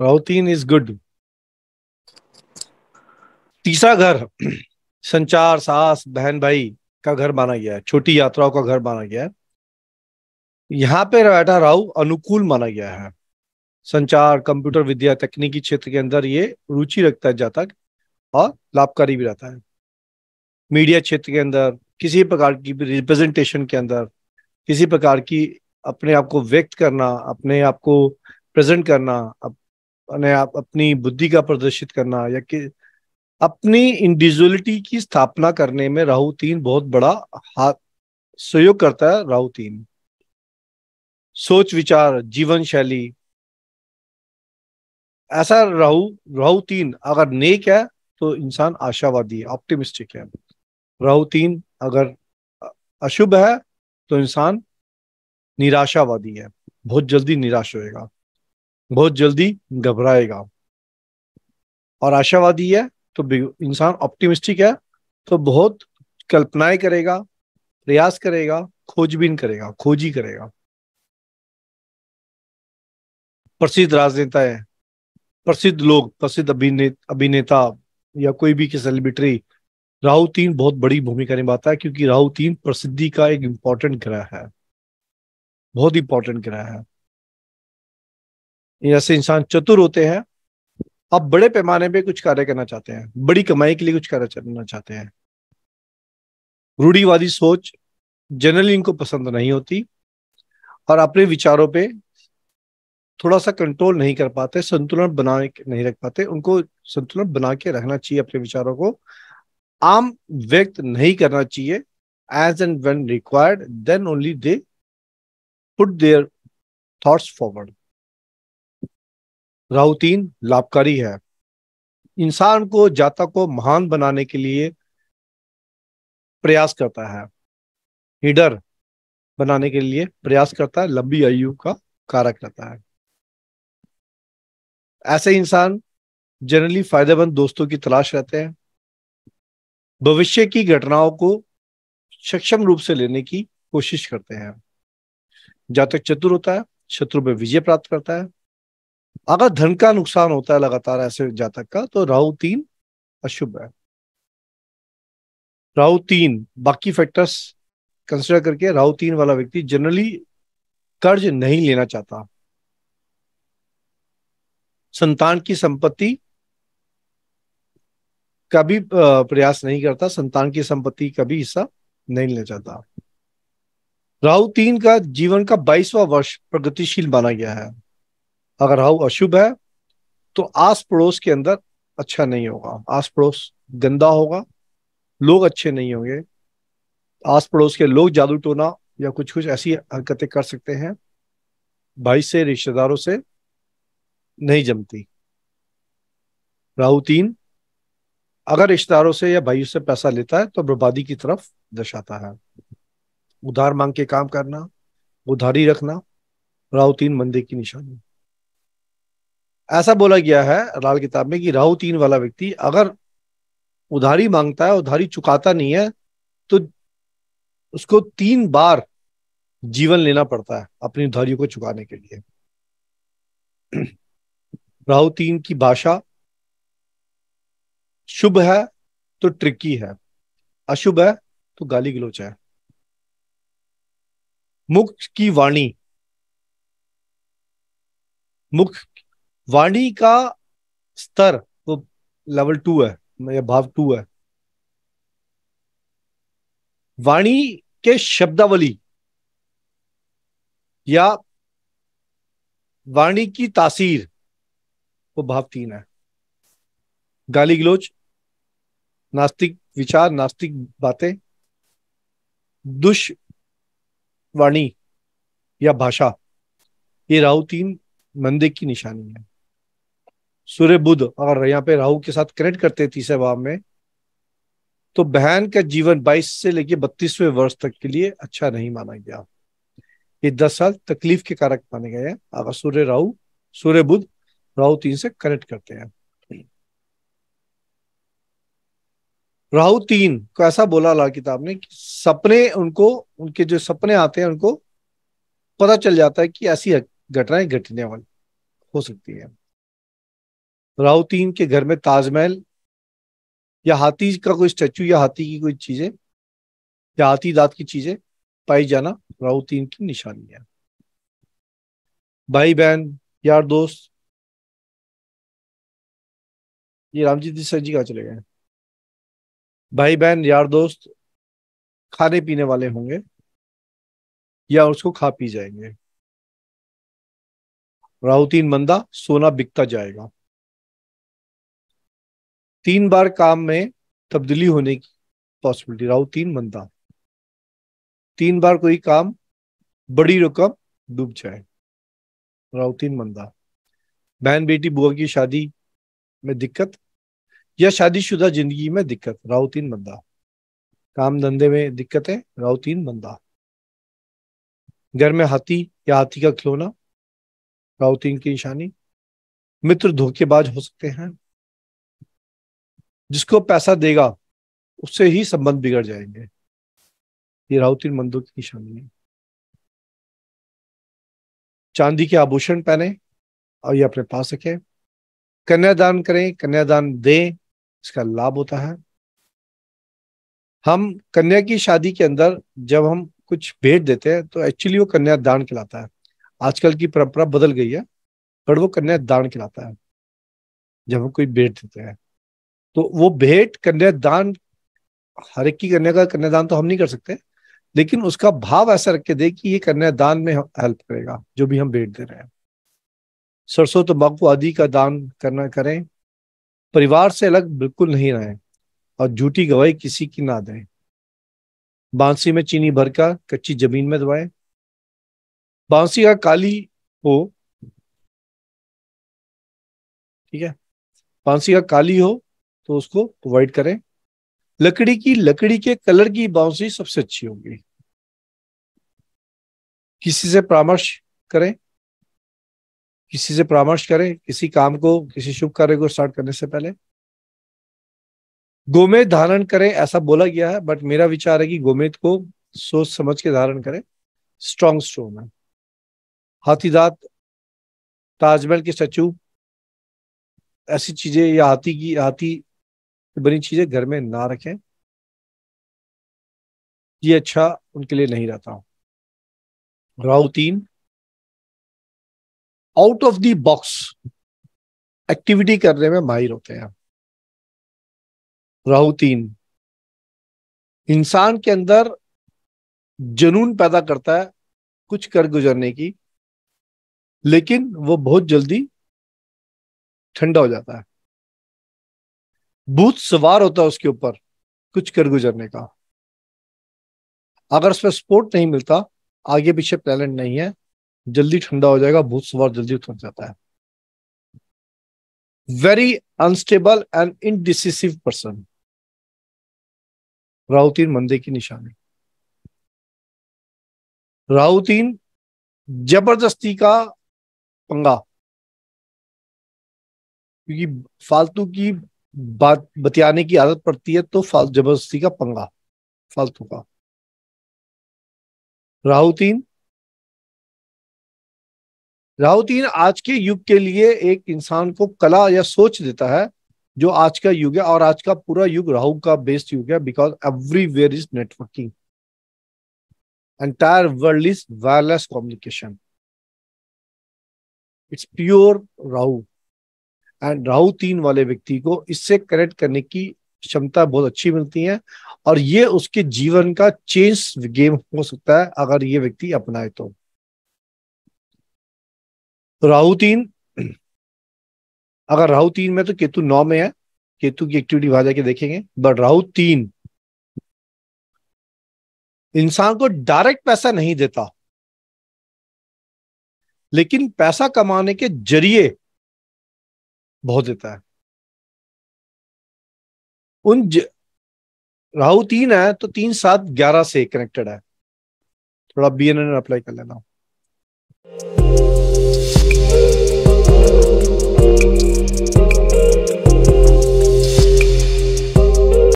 राउतीन is good तीसरा घर संचार सास बहन भाई का घर माना गया है छोटी यात्राओं का घर माना गया है यहाँ पे बैठा राहु अनुकूल माना गया है संचार कंप्यूटर विद्या तकनीकी क्षेत्र के अंदर ये रुचि रखता है जातक और लाभकारी भी रहता है मीडिया क्षेत्र के अंदर किसी प्रकार की रिप्रेजेंटेशन के अंदर किसी प्रकार की अपने आप को व्यक्त करना अपने आप को प्रेजेंट करना आप अपनी बुद्धि का प्रदर्शित करना या कि अपनी इंडिविजुअलिटी की स्थापना करने में राहु तीन बहुत बड़ा हाथ सहयोग करता है राहु तीन सोच विचार जीवन शैली ऐसा राहु राहु तीन अगर नेक है तो इंसान आशावादी है ऑप्टिमिस्टिक है राहु तीन अगर अशुभ है तो इंसान निराशावादी है बहुत जल्दी निराश होएगा बहुत जल्दी घबराएगा और आशावादी है तो इंसान ऑप्टिमिस्टिक है तो बहुत कल्पनाएं करेगा प्रयास करेगा खोजबीन करेगा खोजी करेगा प्रसिद्ध राजनेता है प्रसिद्ध लोग प्रसिद्ध अभिने अभिनेता या कोई भी सेलिब्रिटी राहु तीन बहुत बड़ी भूमिका निभाता है क्योंकि राहु तीन प्रसिद्धि का एक इंपॉर्टेंट ग्रह है बहुत इंपॉर्टेंट ग्रह है जैसे इंसान चतुर होते हैं आप बड़े पैमाने पे कुछ कार्य करना चाहते हैं बड़ी कमाई के लिए कुछ कार्य करना चाहते हैं रूढ़ीवादी सोच जनरली इनको पसंद नहीं होती और अपने विचारों पे थोड़ा सा कंट्रोल नहीं कर पाते संतुलन बना नहीं रख पाते उनको संतुलन बना के रखना चाहिए अपने विचारों को आम व्यक्त नहीं करना चाहिए as and when required then only they put their thoughts forward Rahu तीन लाभकारी है इंसान को जाता को महान बनाने के लिए प्रयास करता है निडर बनाने के लिए प्रयास करता है लंबी आयु का कारक रहता है ऐसे इंसान जनरली फायदेमंद दोस्तों की तलाश रहते हैं भविष्य की घटनाओं को सक्षम रूप से लेने की कोशिश करते हैं जातक चतुर होता है शत्रु में विजय प्राप्त करता है अगर धन का नुकसान होता है लगातार ऐसे जातक का तो राहु तीन अशुभ है राहु तीन बाकी फैक्टर्स कंसिडर करके राहु तीन वाला व्यक्ति जनरली कर्ज नहीं लेना चाहता संतान की संपत्ति का भी प्रयास नहीं करता संतान की संपत्ति का भी हिस्सा नहीं लेना चाहता राहु तीन का जीवन का बाईसवा वर्ष प्रगतिशील माना गया है अगर हाउ अशुभ है तो आस पड़ोस के अंदर अच्छा नहीं होगा आस पड़ोस गंदा होगा लोग अच्छे नहीं होंगे आस पड़ोस के लोग जादू टोना या कुछ कुछ ऐसी हरकतें कर सकते हैं भाई से रिश्तेदारों से नहीं जमती राहु तीन अगर रिश्तेदारों से या भाइयों से पैसा लेता है तो बर्बादी की तरफ दर्शाता है उधार मांग के काम करना उधारी रखना राहु तीन मंदिर की निशानी ऐसा बोला गया है लाल किताब में कि राहु तीन वाला व्यक्ति अगर उधारी मांगता है उधारी चुकाता नहीं है तो उसको तीन बार जीवन लेना पड़ता है अपनी उधारियों को चुकाने के लिए राहु तीन की भाषा शुभ है तो ट्रिकी है अशुभ है तो गाली गलोच है मुख की वाणी मुख वाणी का स्तर वो लेवल टू है या भाव टू है वाणी के शब्दावली या वाणी की तासीर वो भाव तीन है गाली गलोच नास्तिक विचार नास्तिक बातें दुष्वाणी या भाषा ये राहु तीन मंदिर की निशानी है सूर्य बुद्ध अगर यहाँ पे राहु के साथ कनेक्ट करते तीसरे भाव में तो बहन का जीवन 22 से लेकर बत्तीसवें वर्ष तक के लिए अच्छा नहीं माना गया ये 10 साल तकलीफ के कारक माने गए हैं अगर सूर्य राहु सूर्य बुध राहु तीन से कनेक्ट करते हैं राहु तीन को ऐसा बोला लाल किताब ने कि सपने उनको उनके जो सपने आते हैं उनको पता चल जाता है कि ऐसी घटनाएं घटने वाली हो सकती है राउतीन के घर में ताजमहल या हाथी का कोई स्टेचू या हाथी की कोई चीजें या हाथी दात की चीजें पाई जाना राउतीन की निशानी है भाई बहन यार दोस्त ये रामजीत सर जी कहा चले गए भाई बहन यार दोस्त खाने पीने वाले होंगे या उसको खा पी जाएंगे राउतीन मंदा सोना बिकता जाएगा तीन बार काम में तब्दीली होने की पॉसिबिलिटी राहु तीन बनता तीन बार कोई काम बड़ी रकम डूब जाए राहु तीन बनता बहन बेटी बुआ की शादी में दिक्कत या शादीशुदा जिंदगी में दिक्कत राहु तीन बंदा काम धंधे में दिक्कत है राहु तीन बंदा घर में हाथी या हाथी का खिलौना राहु तीन की निशानी मित्र धोखेबाज हो सकते हैं जिसको पैसा देगा उससे ही संबंध बिगड़ जाएंगे ये तीन मंदों की निशानी है चांदी के आभूषण पहने और ये अपने पास रखें कन्यादान करें कन्यादान दें इसका लाभ होता है हम कन्या की शादी के अंदर जब हम कुछ भेंट देते हैं तो एक्चुअली वो कन्या दान खिलाता है आजकल की परंपरा बदल गई है पर वो कन्या दान खिलाता है जब हम कोई भेंट देते हैं तो वो भेंट कन्यादान हर एक की कन्या का कन्यादान तो हम नहीं कर सकते लेकिन उसका भाव ऐसा रख के दे कि ये कन्यादान में हेल्प करेगा जो भी हम भेंट दे रहे हैं सरसों तम्बाकू आदि का दान करना करें परिवार से अलग बिल्कुल नहीं रहे और झूठी गवाही किसी की ना दें बांसी में चीनी भरकर कच्ची जमीन में दबाएं बांसी का काली हो ठीक है बांसी का काली हो तो उसको अवॉइड करें लकड़ी की लकड़ी के कलर की बाउंसी सबसे अच्छी होगी किसी से परामर्श करें किसी से परामर्श करें किसी काम को किसी शुभ कार्य को स्टार्ट करने से पहले गोमेद धारण करें ऐसा बोला गया है बट मेरा विचार है कि गोमेद को सोच समझ के धारण करें स्ट्रॉन्ग स्टोन है हाथीदात ताजमहल के स्टैचू ऐसी चीजें या हाथी की हाथी तो बनी चीज़ें घर में ना रखें ये अच्छा उनके लिए नहीं रहता राउ तीन out of the box activity करने में माहिर होते हैं राहु तीन इंसान के अंदर जुनून पैदा करता है कुछ कर गुजरने की लेकिन वो बहुत जल्दी ठंडा हो जाता है भूत सवार होता है उसके ऊपर कुछ कर गुजरने का अगर उसमें सपोर्ट नहीं मिलता आगे पीछे टैलेंट नहीं है जल्दी ठंडा हो जाएगा भूत सवार जल्दी उतर जाता है very unstable and indecisive person Rahu तीन मंदे की निशानी राहु तीन जबरदस्ती का पंगा क्योंकि फालतू की बात बतियाने की आदत पड़ती है तो जबरदस्ती का पंगा फालतू का राहु तीन राहु तीन आज के युग के लिए एक इंसान को कला या सोच देता है जो आज का युग है और आज का पूरा युग राहु का बेस्ड युग है because everywhere is networking entire world is wireless communication it's pure Rahu and Rahu तीन वाले व्यक्ति को इससे कनेक्ट करने की क्षमता बहुत अच्छी मिलती है और ये उसके जीवन का चेंज गेम हो सकता है अगर ये व्यक्ति अपनाए तो राहु तो तीन अगर राहु तीन में तो केतु नौ में है केतु की एक्टिविटी वहां जाके देखेंगे बट राहु तीन इंसान को डायरेक्ट पैसा नहीं देता लेकिन पैसा कमाने के जरिए बहुत देता है उन ज... राहु तीन है तो तीन सात ग्यारह से कनेक्टेड है थोड़ा बी एन एन अप्लाई कर लेना